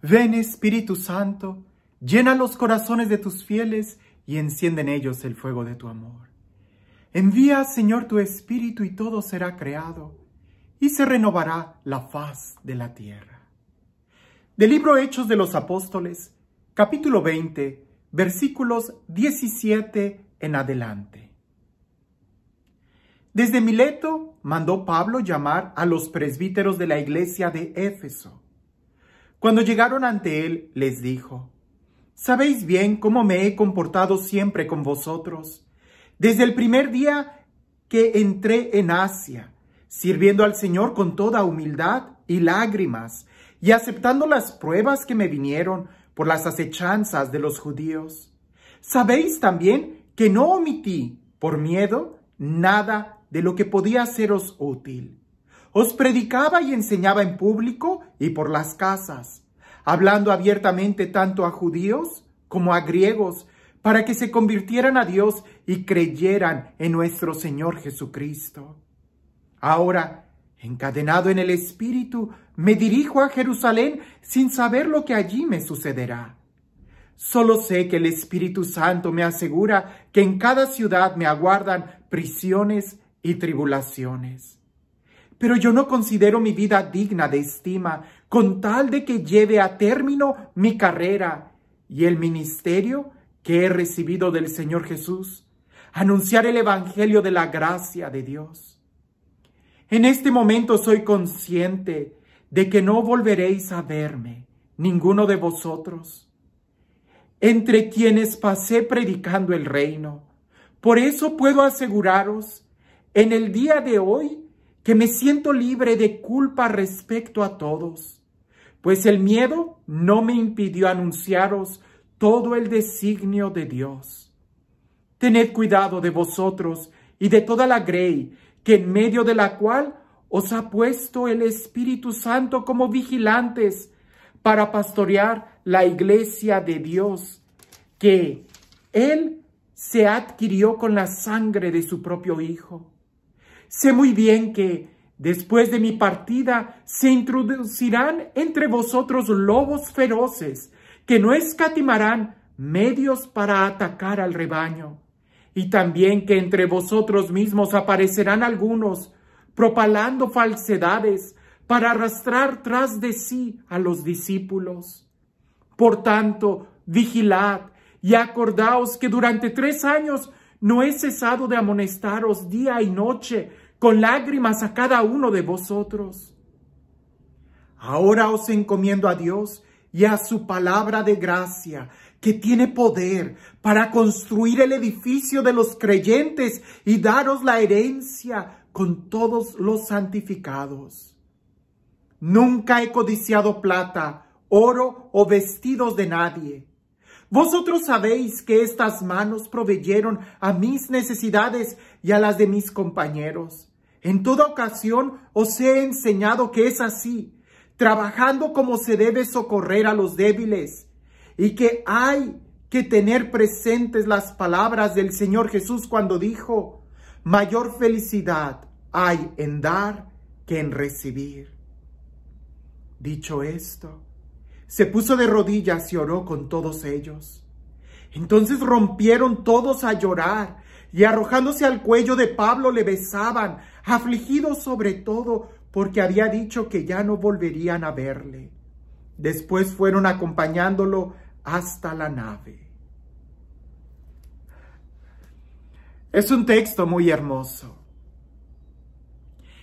Ven Espíritu Santo, llena los corazones de tus fieles y enciende en ellos el fuego de tu amor. Envía, Señor, tu Espíritu y todo será creado, y se renovará la faz de la tierra. Del libro Hechos de los Apóstoles, capítulo 20, versículos 17 en adelante. Desde Mileto mandó Pablo llamar a los presbíteros de la iglesia de Éfeso cuando llegaron ante él, les dijo, Sabéis bien cómo me he comportado siempre con vosotros, desde el primer día que entré en Asia, sirviendo al Señor con toda humildad y lágrimas, y aceptando las pruebas que me vinieron por las acechanzas de los judíos. Sabéis también que no omití, por miedo, nada de lo que podía seros útil os predicaba y enseñaba en público y por las casas, hablando abiertamente tanto a judíos como a griegos, para que se convirtieran a Dios y creyeran en nuestro Señor Jesucristo. Ahora, encadenado en el Espíritu, me dirijo a Jerusalén sin saber lo que allí me sucederá. Solo sé que el Espíritu Santo me asegura que en cada ciudad me aguardan prisiones y tribulaciones pero yo no considero mi vida digna de estima, con tal de que lleve a término mi carrera y el ministerio que he recibido del Señor Jesús, anunciar el Evangelio de la gracia de Dios. En este momento soy consciente de que no volveréis a verme, ninguno de vosotros, entre quienes pasé predicando el reino. Por eso puedo aseguraros, en el día de hoy, que me siento libre de culpa respecto a todos, pues el miedo no me impidió anunciaros todo el designio de Dios. Tened cuidado de vosotros y de toda la grey, que en medio de la cual os ha puesto el Espíritu Santo como vigilantes para pastorear la iglesia de Dios, que Él se adquirió con la sangre de su propio Hijo. Sé muy bien que después de mi partida se introducirán entre vosotros lobos feroces que no escatimarán medios para atacar al rebaño. Y también que entre vosotros mismos aparecerán algunos propalando falsedades para arrastrar tras de sí a los discípulos. Por tanto, vigilad y acordaos que durante tres años no he cesado de amonestaros día y noche con lágrimas a cada uno de vosotros. Ahora os encomiendo a Dios y a su palabra de gracia, que tiene poder para construir el edificio de los creyentes y daros la herencia con todos los santificados. Nunca he codiciado plata, oro o vestidos de nadie. Vosotros sabéis que estas manos proveyeron a mis necesidades y a las de mis compañeros. En toda ocasión os he enseñado que es así, trabajando como se debe socorrer a los débiles y que hay que tener presentes las palabras del Señor Jesús cuando dijo, mayor felicidad hay en dar que en recibir. Dicho esto, se puso de rodillas y oró con todos ellos. Entonces rompieron todos a llorar y arrojándose al cuello de Pablo le besaban, afligido sobre todo porque había dicho que ya no volverían a verle. Después fueron acompañándolo hasta la nave. Es un texto muy hermoso.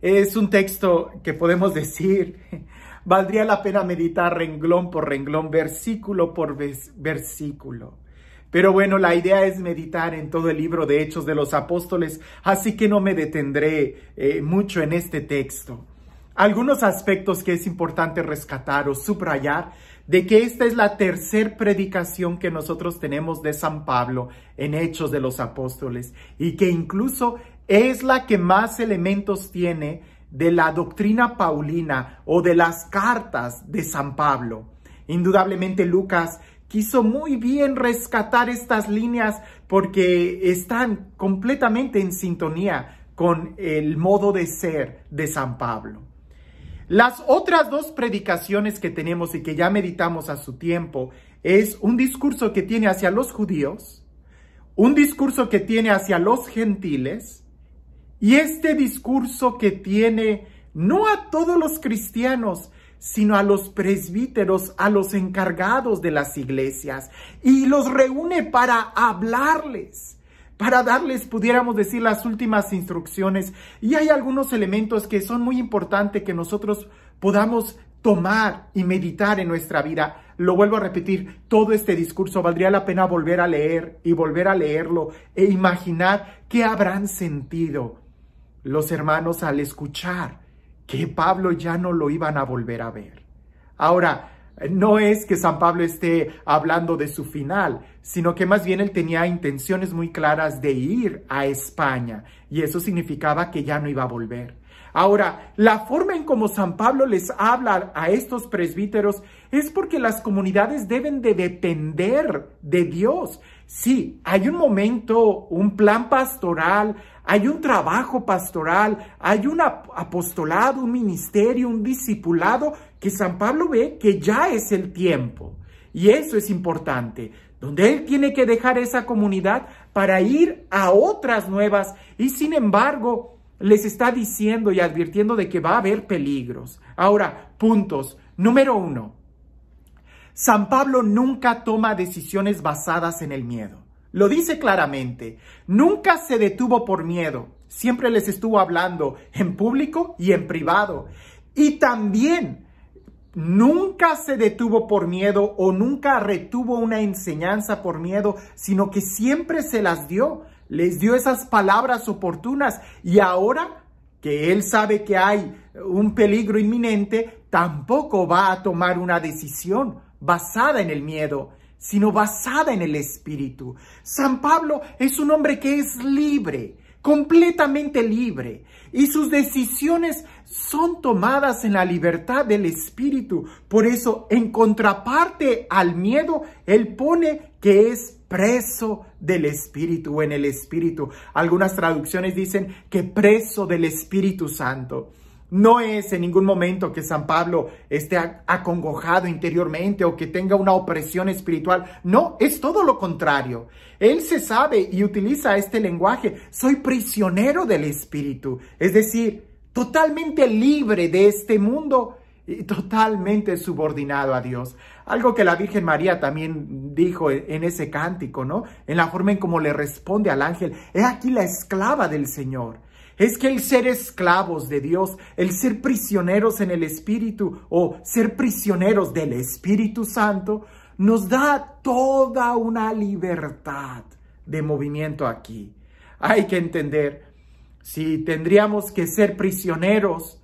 Es un texto que podemos decir, valdría la pena meditar renglón por renglón, versículo por versículo. Pero bueno, la idea es meditar en todo el libro de Hechos de los Apóstoles, así que no me detendré eh, mucho en este texto. Algunos aspectos que es importante rescatar o subrayar de que esta es la tercer predicación que nosotros tenemos de San Pablo en Hechos de los Apóstoles y que incluso es la que más elementos tiene de la doctrina paulina o de las cartas de San Pablo. Indudablemente Lucas quiso muy bien rescatar estas líneas porque están completamente en sintonía con el modo de ser de San Pablo. Las otras dos predicaciones que tenemos y que ya meditamos a su tiempo es un discurso que tiene hacia los judíos, un discurso que tiene hacia los gentiles y este discurso que tiene no a todos los cristianos, sino a los presbíteros, a los encargados de las iglesias, y los reúne para hablarles, para darles, pudiéramos decir, las últimas instrucciones. Y hay algunos elementos que son muy importantes que nosotros podamos tomar y meditar en nuestra vida. Lo vuelvo a repetir, todo este discurso valdría la pena volver a leer y volver a leerlo e imaginar qué habrán sentido los hermanos al escuchar que Pablo ya no lo iban a volver a ver. Ahora, no es que San Pablo esté hablando de su final, sino que más bien él tenía intenciones muy claras de ir a España y eso significaba que ya no iba a volver. Ahora, la forma en como San Pablo les habla a estos presbíteros es porque las comunidades deben de depender de Dios. Sí, hay un momento, un plan pastoral, hay un trabajo pastoral, hay un apostolado, un ministerio, un discipulado que San Pablo ve que ya es el tiempo. Y eso es importante, donde él tiene que dejar esa comunidad para ir a otras nuevas. Y sin embargo, les está diciendo y advirtiendo de que va a haber peligros. Ahora, puntos. Número uno, San Pablo nunca toma decisiones basadas en el miedo. Lo dice claramente, nunca se detuvo por miedo, siempre les estuvo hablando en público y en privado. Y también nunca se detuvo por miedo o nunca retuvo una enseñanza por miedo, sino que siempre se las dio les dio esas palabras oportunas y ahora que él sabe que hay un peligro inminente, tampoco va a tomar una decisión basada en el miedo, sino basada en el espíritu. San Pablo es un hombre que es libre, completamente libre y sus decisiones son tomadas en la libertad del espíritu. Por eso, en contraparte al miedo, él pone que es preso del espíritu o en el espíritu. Algunas traducciones dicen que preso del Espíritu Santo. No es en ningún momento que San Pablo esté acongojado interiormente o que tenga una opresión espiritual. No, es todo lo contrario. Él se sabe y utiliza este lenguaje. Soy prisionero del Espíritu. Es decir, totalmente libre de este mundo y totalmente subordinado a Dios. Algo que la Virgen María también dijo e, en ese cántico, ¿no? En la forma en cómo le responde al ángel. He aquí la esclava del Señor. Es que el ser esclavos de Dios, el ser prisioneros en el Espíritu o ser prisioneros del Espíritu Santo, nos da toda una libertad de movimiento aquí. Hay que entender, si tendríamos que ser prisioneros,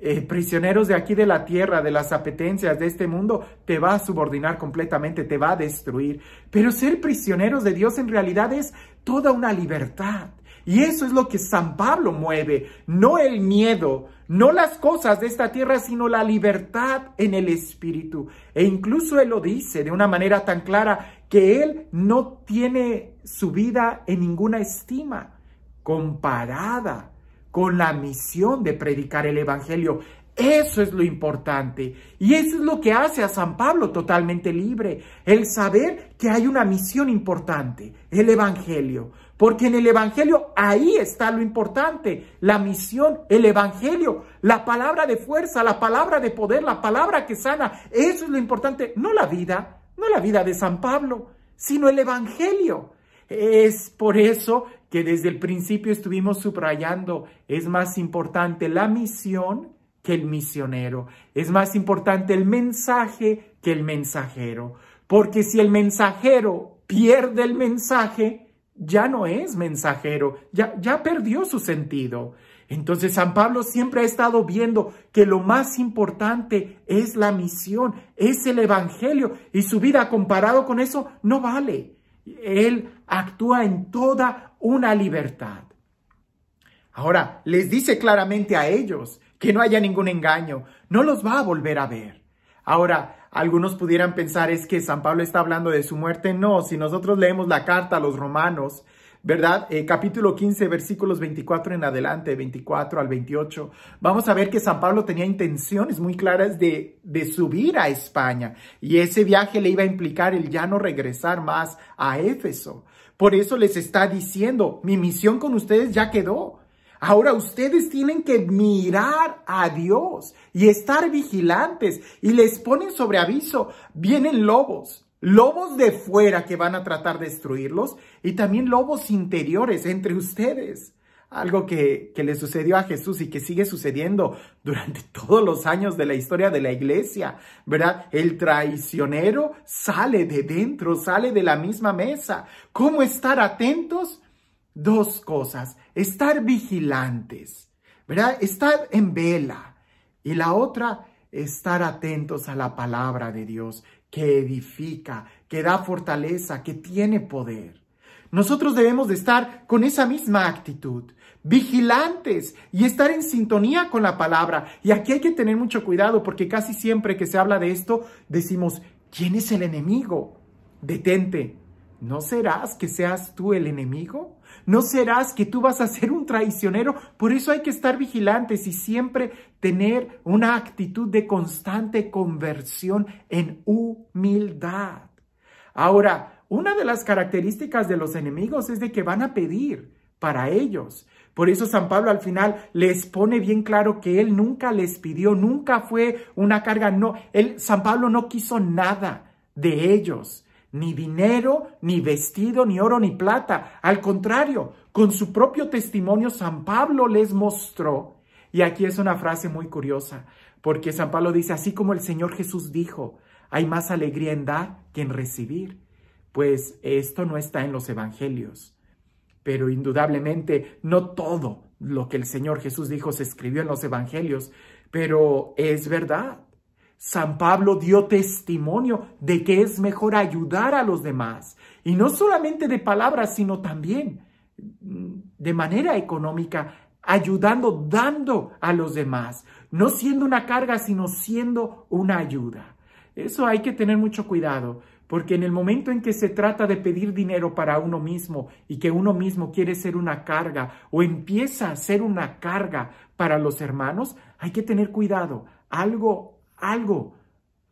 eh, prisioneros de aquí de la tierra, de las apetencias de este mundo, te va a subordinar completamente, te va a destruir. Pero ser prisioneros de Dios en realidad es toda una libertad. Y eso es lo que San Pablo mueve, no el miedo, no las cosas de esta tierra, sino la libertad en el espíritu. E incluso él lo dice de una manera tan clara que él no tiene su vida en ninguna estima comparada con la misión de predicar el evangelio. Eso es lo importante. Y eso es lo que hace a San Pablo totalmente libre. El saber que hay una misión importante, el Evangelio. Porque en el Evangelio ahí está lo importante, la misión, el Evangelio, la palabra de fuerza, la palabra de poder, la palabra que sana. Eso es lo importante, no la vida, no la vida de San Pablo, sino el Evangelio. Es por eso que desde el principio estuvimos subrayando, es más importante la misión que el misionero, es más importante el mensaje que el mensajero, porque si el mensajero pierde el mensaje, ya no es mensajero, ya, ya perdió su sentido. Entonces San Pablo siempre ha estado viendo que lo más importante es la misión, es el Evangelio y su vida comparado con eso no vale. Él actúa en toda una libertad. Ahora, les dice claramente a ellos que no haya ningún engaño, no los va a volver a ver. Ahora, algunos pudieran pensar es que San Pablo está hablando de su muerte. No, si nosotros leemos la carta a los romanos, ¿verdad? Eh, capítulo 15, versículos 24 en adelante, 24 al 28, vamos a ver que San Pablo tenía intenciones muy claras de, de subir a España y ese viaje le iba a implicar el ya no regresar más a Éfeso. Por eso les está diciendo, mi misión con ustedes ya quedó. Ahora ustedes tienen que mirar a Dios y estar vigilantes y les ponen sobre aviso, vienen lobos, lobos de fuera que van a tratar de destruirlos y también lobos interiores entre ustedes. Algo que, que le sucedió a Jesús y que sigue sucediendo durante todos los años de la historia de la iglesia, ¿verdad? El traicionero sale de dentro, sale de la misma mesa. ¿Cómo estar atentos? dos cosas, estar vigilantes, ¿verdad? Estar en vela y la otra, estar atentos a la palabra de Dios que edifica, que da fortaleza, que tiene poder. Nosotros debemos de estar con esa misma actitud, vigilantes y estar en sintonía con la palabra. Y aquí hay que tener mucho cuidado porque casi siempre que se habla de esto decimos, ¿quién es el enemigo? Detente, ¿No serás que seas tú el enemigo? ¿No serás que tú vas a ser un traicionero? Por eso hay que estar vigilantes y siempre tener una actitud de constante conversión en humildad. Ahora, una de las características de los enemigos es de que van a pedir para ellos. Por eso San Pablo al final les pone bien claro que él nunca les pidió, nunca fue una carga, no, él San Pablo no quiso nada de ellos ni dinero, ni vestido, ni oro, ni plata. Al contrario, con su propio testimonio San Pablo les mostró. Y aquí es una frase muy curiosa, porque San Pablo dice, así como el Señor Jesús dijo, hay más alegría en dar que en recibir. Pues esto no está en los evangelios. Pero indudablemente no todo lo que el Señor Jesús dijo se escribió en los evangelios, pero es verdad. San Pablo dio testimonio de que es mejor ayudar a los demás, y no solamente de palabras, sino también mm, de manera económica, ayudando, dando a los demás, no siendo una carga, sino siendo una ayuda. Eso hay que tener mucho cuidado, porque en el momento en que se trata de pedir dinero para uno mismo y que uno mismo quiere ser una carga o empieza a ser una carga para los hermanos, hay que tener cuidado. Algo algo.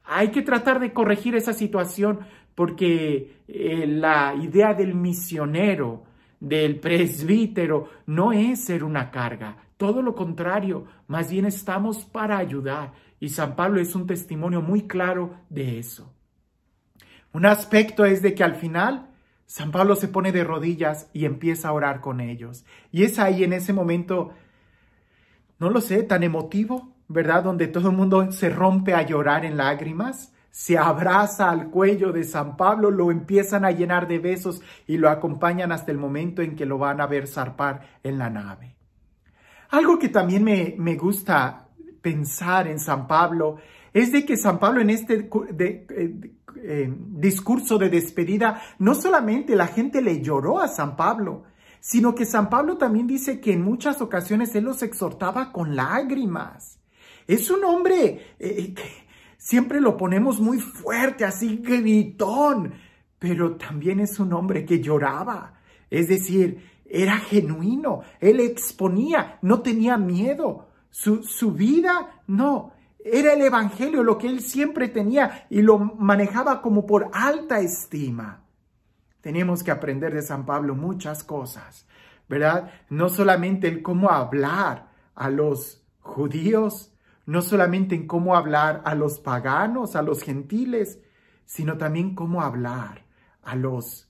Hay que tratar de corregir esa situación porque eh, la idea del misionero, del presbítero, no es ser una carga. Todo lo contrario, más bien estamos para ayudar. Y San Pablo es un testimonio muy claro de eso. Un aspecto es de que al final San Pablo se pone de rodillas y empieza a orar con ellos. Y es ahí en ese momento, no lo sé, tan emotivo, ¿verdad? Donde todo el mundo se rompe a llorar en lágrimas, se abraza al cuello de San Pablo, lo empiezan a llenar de besos y lo acompañan hasta el momento en que lo van a ver zarpar en la nave. Algo que también me, gusta pensar en San Pablo es de que San Pablo en este eh, eh, discurso de despedida, no solamente la gente le lloró a San Pablo, sino que San Pablo también dice que en muchas ocasiones él los exhortaba con lágrimas. Es un hombre eh, eh, que siempre lo ponemos muy fuerte, así gritón, pero también es un hombre que lloraba. Es decir, era genuino, él exponía, no tenía miedo. Su, su vida, no, era el Evangelio, lo que él siempre tenía y lo manejaba como por alta estima. Tenemos que aprender de San Pablo muchas cosas, ¿verdad? No solamente el cómo hablar a los judíos, no solamente en cómo hablar a los paganos, a los gentiles, sino también cómo hablar a los,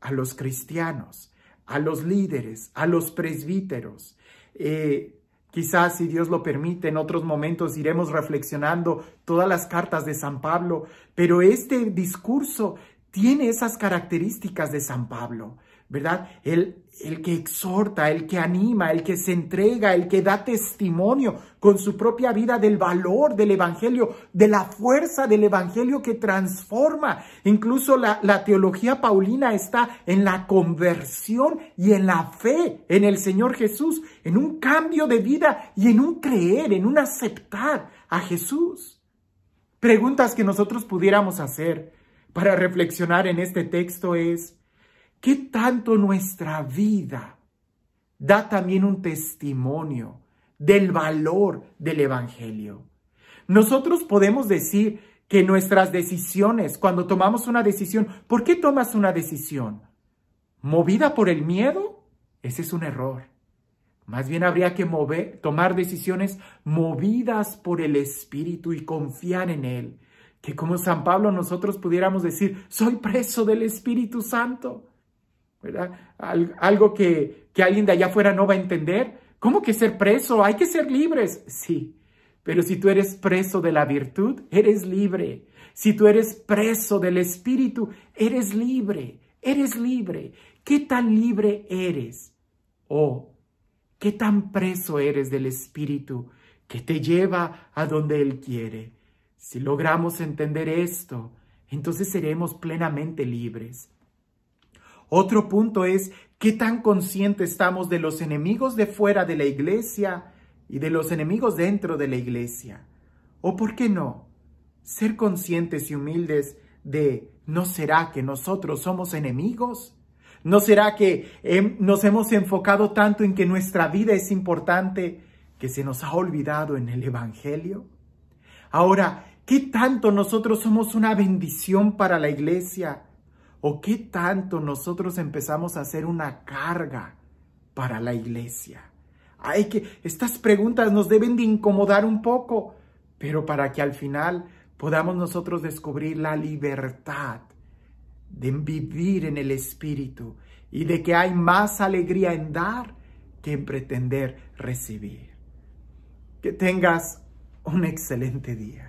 a los cristianos, a los líderes, a los presbíteros. Eh, quizás, si Dios lo permite, en otros momentos iremos reflexionando todas las cartas de San Pablo, pero este discurso tiene esas características de San Pablo. ¿verdad? El, el que exhorta, el que anima, el que se entrega, el que da testimonio con su propia vida del valor del Evangelio, de la fuerza del Evangelio que transforma. Incluso la, la teología paulina está en la conversión y en la fe en el Señor Jesús, en un cambio de vida y en un creer, en un aceptar a Jesús. Preguntas que nosotros pudiéramos hacer para reflexionar en este texto es, ¿Qué tanto nuestra vida da también un testimonio del valor del Evangelio? Nosotros podemos decir que nuestras decisiones, cuando tomamos una decisión, ¿por qué tomas una decisión? ¿Movida por el miedo? Ese es un error. Más bien habría que mover, tomar decisiones movidas por el Espíritu y confiar en Él. Que como San Pablo nosotros pudiéramos decir, soy preso del Espíritu Santo. ¿verdad? algo que, que alguien de allá afuera no va a entender. ¿Cómo que ser preso? Hay que ser libres. Sí, pero si tú eres preso de la virtud, eres libre. Si tú eres preso del espíritu, eres libre. Eres libre. ¿Qué tan libre eres? Oh, ¿qué tan preso eres del espíritu que te lleva a donde Él quiere? Si logramos entender esto, entonces seremos plenamente libres. Otro punto es qué tan consciente estamos de los enemigos de fuera de la iglesia y de los enemigos dentro de la iglesia. O por qué no, ser conscientes y humildes de ¿no será que nosotros somos enemigos? ¿No será que em, nos hemos enfocado tanto en que nuestra vida es importante que se nos ha olvidado en el Evangelio? Ahora, ¿qué tanto nosotros somos una bendición para la iglesia? ¿O qué tanto nosotros empezamos a hacer una carga para la iglesia? Hay que, estas preguntas nos deben de incomodar un poco, pero para que al final podamos nosotros descubrir la libertad de vivir en el Espíritu y de que hay más alegría en dar que en pretender recibir. Que tengas un excelente día.